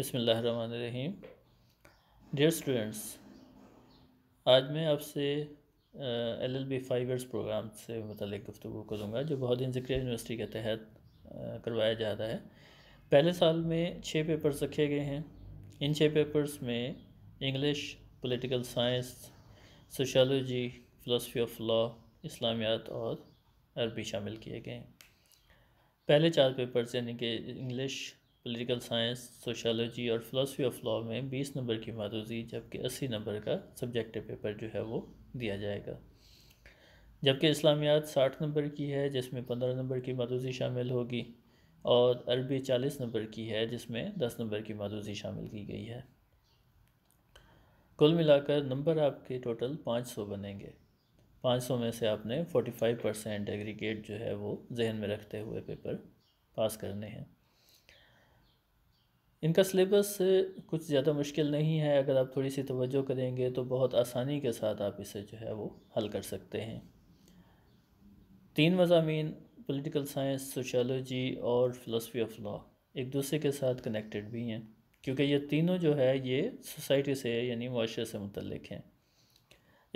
बिसमीम dear students आज मैं आपसे L L B five years programme से मतलब गुफ्तु करूँगा जो बहुत दिन जिक्र यूनिवर्सिटी के तहत करवाया जा रहा है पहले साल में छः पेपर्स रखे गए हैं इन छः पेपर्स में English political science sociology philosophy of law इस्लामियात और अरबी शामिल किए गए हैं पहले चार पेपर्स यानी कि इंग्लिश पोलिटिकल साइंस सोशलॉजी और फिलासफी ऑफ लॉ में बीस नंबर की मादोजी जबकि अस्सी नंबर का सब्जेक्टिव पेपर जो है वो दिया जाएगा जबकि इस्लामियात साठ नंबर की है जिसमें पंद्रह नंबर की मादोजी शामिल होगी और अरबी चालीस नंबर की है जिसमें दस नंबर की मादोजी शामिल की गई है कुल मिलाकर नंबर आपके टोटल पाँच सौ बनेंगे पाँच सौ में से आपने फोर्टी फाइव परसेंट एग्रीगेट जो है वो जहन में रखते हुए पेपर पास करने हैं इनका सिलेबस कुछ ज़्यादा मुश्किल नहीं है अगर आप थोड़ी सी तवज्जो करेंगे तो बहुत आसानी के साथ आप इसे जो है वो हल कर सकते हैं तीन मजामी पॉलिटिकल साइंस सोशलॉजी और फिलोसफी ऑफ लॉ एक दूसरे के साथ कनेक्टेड भी हैं क्योंकि ये तीनों जो है ये सोसाइटी से यानी माशरे से मुतलक हैं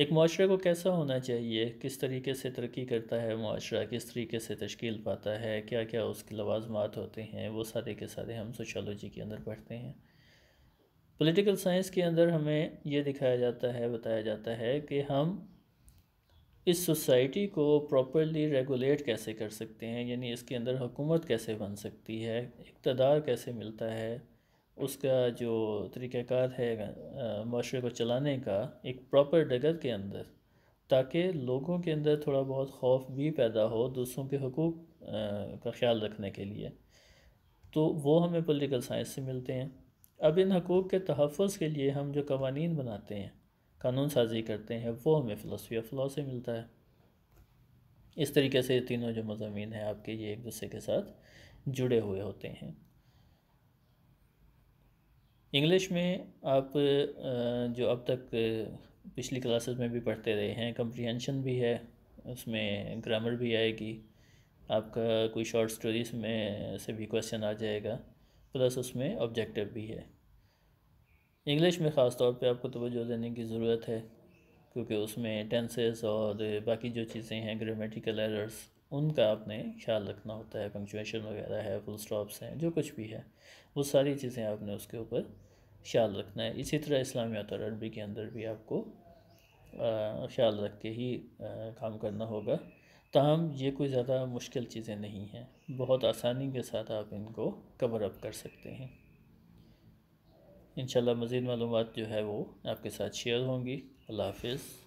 एक माशरे को कैसा होना चाहिए किस तरीके से तरक्की करता है माशरा किस तरीके से तश्कील पाता है क्या क्या उसके लवाजमात होते हैं वो सारे के सारे हम सोशलॉजी के अंदर पढ़ते हैं पॉलिटिकल साइंस के अंदर हमें ये दिखाया जाता है बताया जाता है कि हम इस सोसाइटी को प्रॉपरली रेगुलेट कैसे कर सकते हैं यानी इसके अंदर हुकूमत कैसे बन सकती है इकतदार कैसे मिलता है उसका जो तरीक़ाकार है माशरे को चलाने का एक प्रॉपर डगर के अंदर ताकि लोगों के अंदर थोड़ा बहुत खौफ भी पैदा हो दूसरों के हकूक़ का ख्याल रखने के लिए तो वो हमें पॉलिटिकल साइंस से मिलते हैं अब इन हकूक़ के तहफ़ के लिए हम जो कवानीन बनाते हैं कानून साजी करते हैं वो हमें फ़िलासफ़ी ऑफ लॉ से मिलता है इस तरीके से तीनों जो मजामी हैं आपके ये एक दूसरे के साथ जुड़े हुए होते हैं इंग्लिश में आप जो अब तक पिछली क्लासेस में भी पढ़ते रहे हैं कंप्रीहेंशन भी है उसमें ग्रामर भी आएगी आपका कोई शॉर्ट स्टोरीज में से भी क्वेश्चन आ जाएगा प्लस उसमें ऑब्जेक्टिव भी है इंग्लिश में ख़ास तौर पे आपको तोज्जो देने की ज़रूरत है क्योंकि उसमें टेंसेस और बाकी जो चीज़ें हैं ग्रामेटिकल एरर्स उनका आपने ख्याल रखना होता है पंक्चुएशन वगैरह है फुल स्टॉप्स हैं जो कुछ भी है वो सारी चीज़ें आपने उसके ऊपर ख्याल रखना है इसी तरह इस्लामियात और अरबी के अंदर भी आपको ख्याल रख के ही आ, काम करना होगा तहम ये कोई ज़्यादा मुश्किल चीज़ें नहीं हैं बहुत आसानी के साथ आप इनको कवर अप कर सकते हैं इन मज़ीद मालूम जो है वो आपके साथ शेयर होंगी अल्लाह हाफिज़